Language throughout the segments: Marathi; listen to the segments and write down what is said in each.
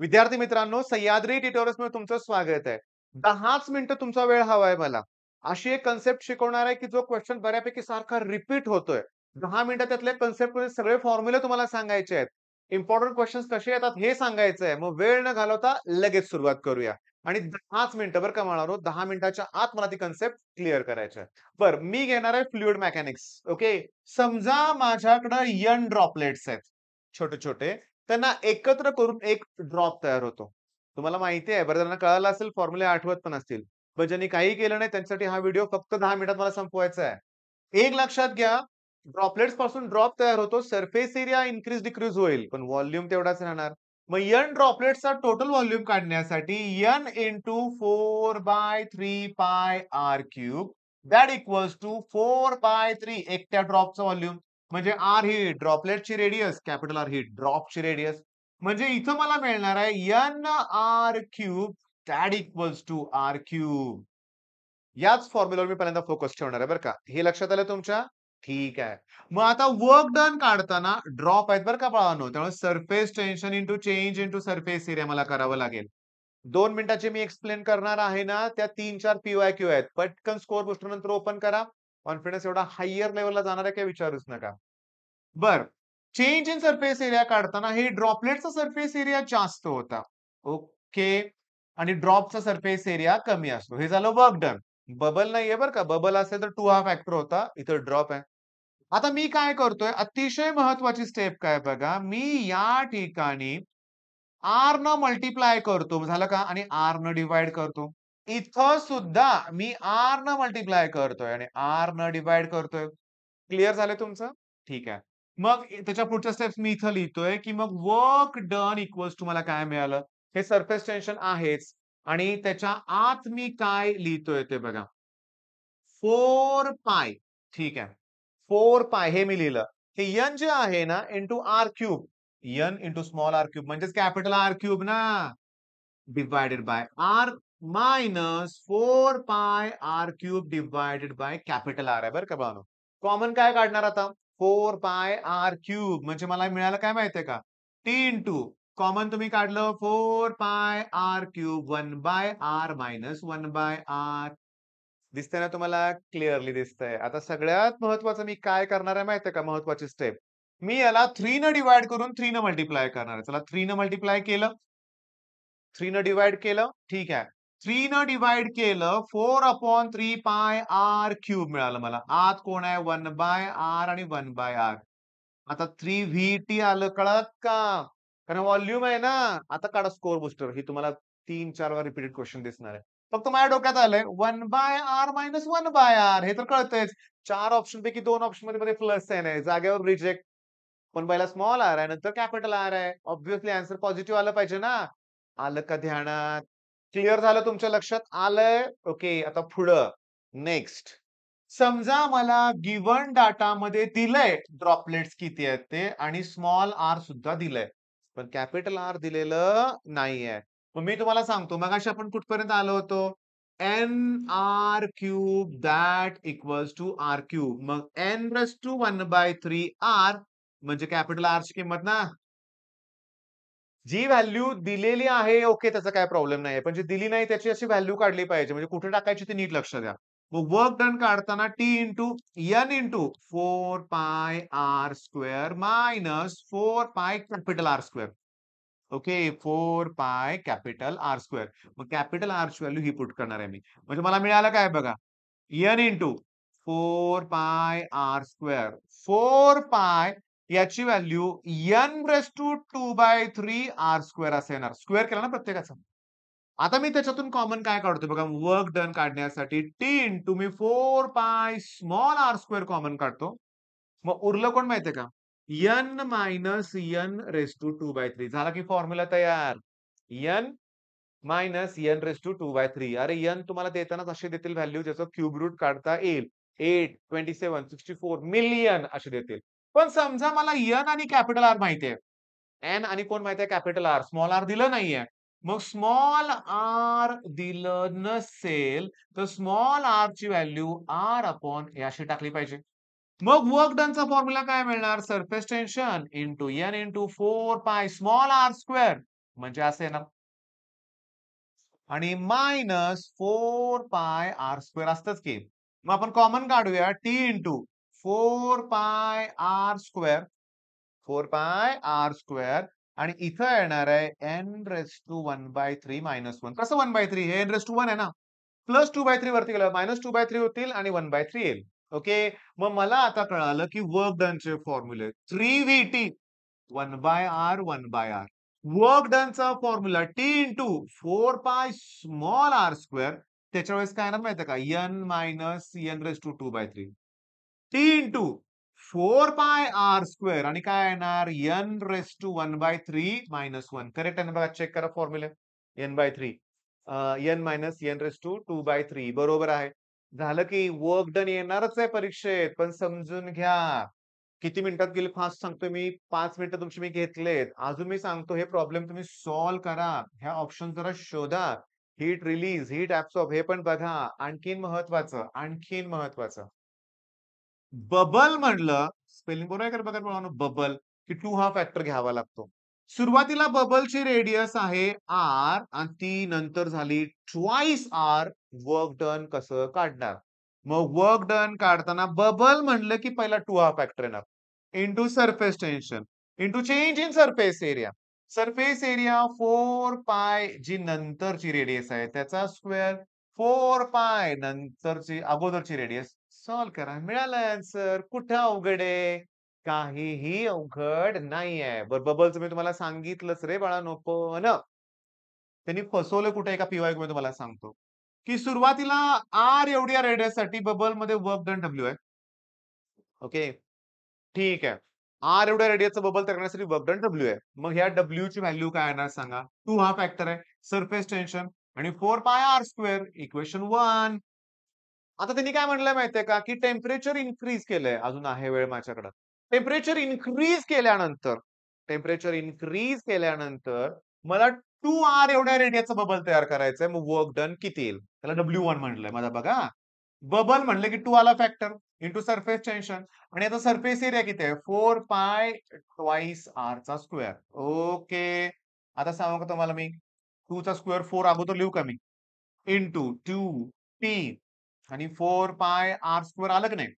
विद्यार्थी मित्रांनो सह्याद्री ट्युटोरियल्स मध्ये तुमचं स्वागत आहे दहाच मिनिटं तुमचा वेळ हवाय मला अशी एक कन्सेप्ट शिकवणार आहे की जो क्वेश्चन बऱ्यापैकी सारखा रिपीट होतोय दहा मिनिटं त्यातले कन्सेप्ट मध्ये सगळे फॉर्म्युले तुम्हाला सांगायचे आहेत इम्पॉर्टंट क्वेश्चन्स कसे येतात हे सांगायचं आहे मग वेळ न घालवता लगेच सुरुवात करूया आणि दहाच मिनिटं बरं का म्हणालो दहा मिनिटाच्या आत मला ती कन्सेप्ट क्लिअर करायची बरं मी घेणार आहे फ्लुइड मेकॅनिक्स ओके समजा माझ्याकडं यन ड्रॉपलेट्स आहेत छोटे छोटे त्यांना एकत्र करून एक ड्रॉप तयार होतो तुम्हाला माहिती आहे बरं त्यांना कळालं असेल फॉर्म्युले आठवत पण असतील पण ज्यांनी काही केलं नाही त्यांच्यासाठी हा व्हिडिओ फक्त दहा मिनिटात मला संपवायचा आहे एक लक्षात घ्या ड्रॉपलेट्स पासून ड्रॉप तयार होतो सरफेस एरिया इन्क्रीज डिक्रीज होईल पण व्हॉल्यूम तेवढाच राहणार मग यन ड्रॉपलेटचा टोटल व्हॉल्यूम काढण्यासाठी N to four by three pi R cube that equals to four by three एकट्या ड्रॉपचा व्हॉल्यूम म्हणजे आर ही ड्रॉपलेटची रेडियस कॅपिटल आर ही ड्रॉपची रेडियस म्हणजे इथं मला मिळणार आहे N R cube equals to R cube याच फॉर्म्युलावर मी पहिल्यांदा फोकस ठेवणार आहे बरं का हे लक्षात आलं तुमच्या ठीक आहे मग आता वर्क डन काढताना ड्रॉप आहेत बरं का पाळानो त्यामुळे surface tension into change into surface area मला करावं लागेल दोन मिनिटाचे मी एक्सप्लेन करणार आहे ना त्या तीन चार पीवाय क्यू आहेत पटकन स्कोर बुस्टर नंतर ओपन करा कॉन्फिडन्स एवढा हायर लेवलला जाणार आहे काय विचारूच नका बर चेंज इन सरफेस एरिया काढताना हे ड्रॉपलेटचा सरफेस एरिया जास्त होता ओके आणि ड्रॉपचा सरफेस एरिया कमी असतो हे झालं वर्क डन बबल नाहीये बरं का बबल असेल तर टू हा फॅक्टर होता इथं ड्रॉप आहे आता मी काय करतोय अतिशय महत्वाची स्टेप काय बघा मी या ठिकाणी आर न मल्टिप्लाय करतो झालं का आणि आर न डिवाइड करतो इथं सुद्धा मी आर न मल्टिप्लाय करतोय आणि आर न डिवाइड करतोय क्लिअर झालं तुमचं ठीक आहे मग त्याच्या पुढच्या स्टेप्स मी इथं लिहितोय की मग वर्क डन इक्वल्स तुम्हाला काय मिळालं हे सरफेस टेन्शन आहेच आणि त्याच्या आत मी काय लिहितोय ते बघा फोर पाय ठीक आहे फोर पाय हे मी लिहिलं हे यन जे आहे ना into R cube N into small R cube म्हणजेच कॅपिटल आर क्यूब ना divided by R minus four pi R cube divided by capital R आहे बरं का बानो कॉमन काय काढणार आता फोर पाय आर क्यूब म्हणजे मला मिळालं काय माहितीये का टी टू कॉमन तुम्ही काढलं four pi R cube one by R minus one by R दिसतंय ना तुम्हाला क्लिअरली दिसतंय आता सगळ्यात महत्वाचं मी काय करणार आहे माहितीये का महत्वाची स्टेप मी याला थ्री न डिवाइड करून थ्री न मल्टिप्लाय करणार आहे चला थ्री न मल्टिप्लाय केलं थ्री न डिवाइड केलं ठीक आहे थ्री न डिवाइड के four upon three pi R cube मिला मला आत को one by R one by R आता थ्री व्ही टी आल कहत का कारण वॉल्यूम है ना आता का स्कोर बुस्टर ही तुम्हारा तीन चार वेळा रिपीटेड क्वेश्चन दिसणार आहे फक्त माझ्या one by R minus one by R तो कहते चार ऑप्शन पैकी दोन ऑप्शन मे मे प्लस है नाही जागे रिजेक्ट पण स्मॉल आर है नर कैपिटल आर है ऑब्विस्ली आंसर पॉजिटिव आल पाजे ना आल का ध्यान क्लिअर झालं तुमच्या लक्षात आलंय ओके आता पुढं नेक्स्ट समजा मला गिवन डाटा मध्ये दिलंय ड्रॉपलेट्स किती आहेत ते आणि स्मॉल आर सुद्धा दिलंय पण कॅपिटल आर दिलेलं नाहीये मग मी तुम्हाला सांगतो मग अशी आपण कुठपर्यंत आलो होतो N R cube that equals to R cube मग N plus to one by three R म्हणजे कॅपिटल आर ची किंमत ना जी व्हॅल्यू दिलेली आहे ओके त्याचा काय प्रॉब्लेम नाही पण जी दिली नाही त्याची अशी व्हॅल्यू काढली पाहिजे म्हणजे कुठे टाकायची ते नीट लक्ष द्या मग वर्क डन काढताना T into N into four pi R square minus four pi capital R square okay four pi capital R square मग कॅपिटल आर ची व्हॅल्यू ही पुट करणार आहे मी म्हणजे मला मिळालं काय बघा N into four pi R square four pi याची value N raise to two by three R square असं येणार स्क्वेअर केला ना प्रत्येकाचा आता मी त्याच्यातून कॉमन काय काढतो बघा वर्क डन काढण्यासाठी टीन टू मी four pi small R square common काढतो मग उरलं कोण माहितीये का N minus N raise to two by three झाला की फॉर्म्युला तयार N minus N raise to two by three अरे एन तुम्हाला देतानाच असे देतील व्हॅल्यू ज्याचं क्यूब रूट काढता येईल eight twenty seven sixty four million असे देतील पण समजा मला एन आणि कॅपिटल आर माहिती आहे एन आणि कोण माहिती आहे कॅपिटल आर स्मॉल आर दिलं नाहीये मग स्मॉल आर दिलं नसेल तर स्मॉल आर ची व्हॅल्यू आर अपॉन याशी टाकली पाहिजे मग वर्क डनचा फॉर्म्युला काय मिळणार surface tension into N into four pi small R square म्हणजे असे ना आणि minus four pi R square असतच की मग आपण कॉमन काढूया T into four pi R square four pi R square आणि इथं येणार आहे N raise to one by three minus one कसं वन बाय थ्री हे एन रेस टू वन आहे ना प्लस टू बाय थ्री वरती गेलं मायनस टू बाय थ्री होतील आणि वन बाय थ्री येईल ओके मग मला आता कळालं की वर्क डनचे फॉर्म्युले three V T one by R one by R work डनचा formula T in two four pi small R square त्याच्या वेळेस काय येणार माहिती का N minus N raise to two by three T into four by R square आणि काय येणार N raise to one by three minus one correct आहे ना बघा चेक करा फॉर्म्युले N by three N minus N raise to two by three बरोबर आहे झालं की वर्क डन येणारच आहे परीक्षेत पण समजून घ्या किती मिनिटात गेले फास्ट सांगतो मी पाच मिनिटं तुमची मी घेतलेत अजून मी सांगतो हे प्रॉब्लेम तुम्ही सॉल्व्ह करा ह्या ऑप्शन जरा शोधा हीट रिलीज हीट ऍप्सॉप हे पण बघा आणखीन महत्वाचं आणखीन महत्वाचं बबल म्हणलं स्पेलिंग बरोबर आहे बघा बबल की टू हा फॅक्टर घ्यावा लागतो सुरुवातीला बबलची रेडियस आहे आर आणि ती नंतर झाली ट्वाईस आर वर्क डन कसं काढणार मग वर्क डन काढताना बबल म्हणलं की पहिला टू हा फॅक्टर येणार into surface tension into change in surface area surface area four pi जी नंतरची रेडियस आहे त्याचा स्क्वेअर फोर पाय नंतरची अगोदरची रेडियस सॉल्व करा मिळाला आन्सर कुठे अवघड आहे काहीही अवघड नाही आहे बर मी तुम्हाला सांगितलंच रे बाळा नको हो न त्यांनी फसवलं कुठे एका पीवाय मी तुम्हाला सांगतो की सुरुवातीला आर एवढ्या रेडियस साठी बबल मध्ये वर्क डन डब्ल्यू आहे ओके ठीक आहे आर एवढ्या रेडियसचा बबल तयार करण्यासाठी वर्क डन डब्ल्यू आहे मग ह्या डब्ल्यू ची व्हॅल्यू काय येणार सांगा टू हा फॅक्टर आहे सरफेस टेन्शन आणि four pi R square equation one आता त्यांनी काय म्हणलं माहितीये का की टेम्परेचर इन्क्रीज केलंय अजून आहे वेळ माझ्याकडं टेम्परेचर इन्क्रीज केल्यानंतर टेम्परेचर इन्क्रीज केल्यानंतर मला टू आर एवढ्या रेडियाचं बबल तयार करायचंय मग वर्क डन किती येईल त्याला डब्ल्यू वन म्हणलंय माझा बघा बबल म्हणलं की टू आला फॅक्टर इंटू सरफेस टेन्शन आणि आता सरफेस एरिया किती आहे फोर पाय आर चा स्क्वेअर ओके आता सांगू का तुम्हाला मी टू चा स्क्वेअर फोर अगोदर लिहू का मी इंटू टू टी आणि फोर पाय आर स्क्वेअर आलं की नाही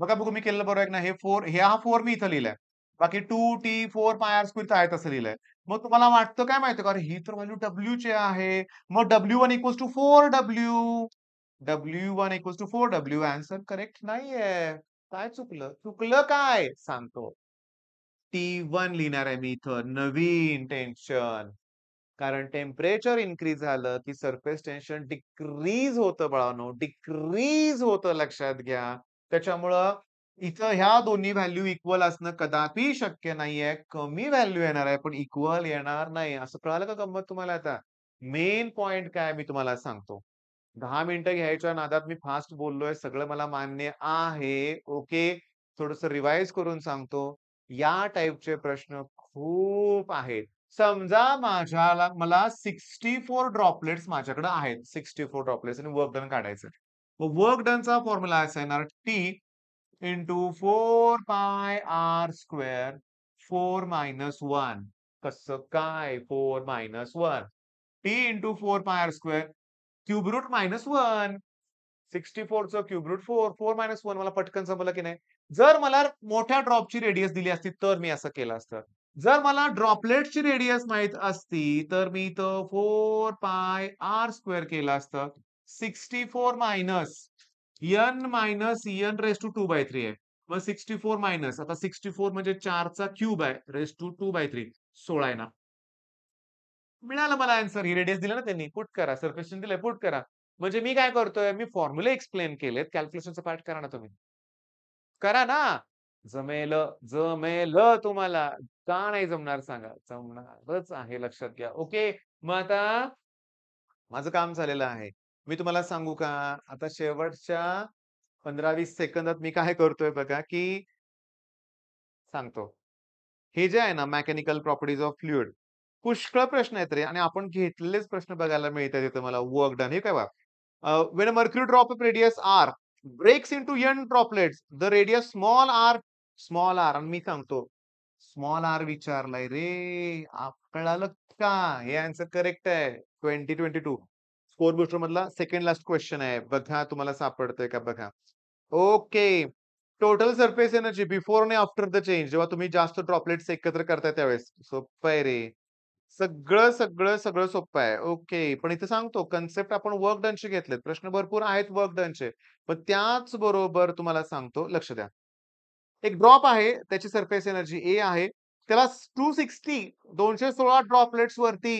बघा बघू मी केलेलं बरोबर ना हे फोर हे हा फोर मी इथं लिहिलाय बाकी two T four pi R square आहे तसं लिहिलंय मग तुम्हाला वाटतं काय माहिती का अरे ही तर व्हॅल्यू डब्ल्यू चे आहे मग W one equals to four W W one equals to four W answer correct नाहीये काय चुकलं चुकलं काय सांगतो टी वन लिहिणार आहे मी इथं नवीन टेन्शन कारण टेम्परेचर इनक्रीज झालं की सरफेस टेन्शन डिक्रीज होतं बाळानो डिक्रीज होतं लक्षात घ्या त्याच्यामुळं इथं ह्या दोन्ही व्हॅल्यू इक्वल असणं कदापि शक्य नाहीये कमी व्हॅल्यू येणार आहे पण इक्वल येणार नाही असं कळालं का गंमत तुम्हाला आता मेन पॉइंट काय मी तुम्हाला सांगतो दहा मिनिटं घ्यायच्या नादात मी फास्ट बोललोय सगळं मला मान्य आहे ओके थोडस रिवाइज करून सांगतो या टाईपचे प्रश्न खूप आहेत समजा माझ्याला मला सिक्स्टी फोर ड्रॉपलेट्स माझ्याकडे आहेत सिक्स्टी फोर ड्रॉपलेट्स आणि वर्क डन काढायचं मग वर्क डनचा फॉर्म्युला असा येणार T into four pi R square four minus one कसं काय four minus one T into four pi R square cube minus one sixty फोरचं cube root four four minus one मला पटकन समजलं की नाही जर मला मोठ्या ड्रॉपची रेडियस दिली असती तर मी असं केलं असतं जर मला ड्रॉपलेटची रेडियस माहित असती तर मी इथं फोर पाय आर स्क्वेअर केला असतं sixty four minus N minus N raise to two by three आहे मग सिक्स्टी फोर मायनस आता सिक्स्टी फोर म्हणजे चारचा क्यूब आहे raise to two by three सोळा आहे ना मिळालं मला आन्सर ही रेडियस दिला ना त्यांनी पुट करा क्वेश्चन दिलंय पुट करा म्हणजे मी काय करतोय मी फॉर्म्युले एक्सप्लेन केलेत कॅल्क्युलेशनचा पार्ट करा ना तुम्ही करा ना जमेल जमेल तुम्हाला का नाही जमणार सांगा जमणारच आहे लक्षात घ्या ओके मग आता माझं काम झालेलं आहे मी तुम्हाला सांगू का आता शेवटच्या पंधरा वीस सेकंदात मी काय करतोय बघा की सांगतो हे जे आहे ना मेकॅनिकल प्रॉपर्टीज ऑफ फ्लुइड पुष्कळ प्रश्न आहेत रे आणि आपण घेतलेलेच प्रश्न बघायला मिळतात इथे मला वर्क डन हे काय बघा when mercury drop radius R breaks into N droplets the radius small R small R आणि मी सांगतो स्मॉल आर विचारलाय रे आपल्याला का हे आन्सर करेक्ट आहे twenty twenty two score booster मधला सेकंड लास्ट क्वेश्चन आहे बघा तुम्हाला सापडतोय का बघा okay total surface energy before आणि आफ्टर द चेंज जेव्हा तुम्ही जास्त ड्रॉपलेट्स एकत्र करताय त्यावेळेस सोपं आहे रे सगळं सगळं सगळं सोपं आहे ओके पण इथं सांगतो कन्सेप्ट आपण वर्क डनचे घेतलेत प्रश्न भरपूर आहेत वर्क डनचे पण त्याच बरोबर तुम्हाला सांगतो लक्ष द्या एक ड्रॉप आहे त्याची सरफेस एनर्जी ए आहे त्याला टू सिक्स्टी दोनशे सोळा ड्रॉपलेट्स वरती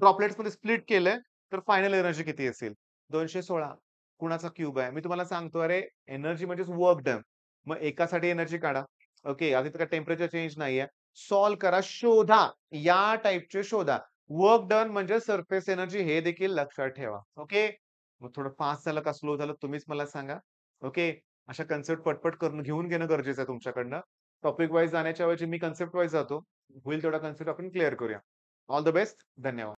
ड्रॉपलेट्स मध्ये स्प्लिट केलंय तर फायनल एनर्जी किती असेल दोनशे सोळा कुणाचा क्यूब आहे मी तुम्हाला सांगतो अरे एनर्जी म्हणजे वर्क डन मग एकासाठी एनर्जी काढा ओके आधी तर टेम्परेचर चेंज नाहीये सॉल्व्ह करा शोधा या टाइपचे शोधा वर्क डन म्हणजे सरफेस एनर्जी हे देखील लक्षात ठेवा ओके मग थोडं फास्ट झालं का स्लो झालं तुम्हीच मला सांगा ओके अशा कन्सेप्ट पटपट करून घेऊन घेणं गरजेचं आहे तुमच्याकडनं टॉपिक वाईज जाण्याच्या वेळेची मी कन्सेप्ट वाईज जातो होईल तेवढा कन्सेप्ट आपण क्लिअर करूया ऑल द बेस्ट धन्यवाद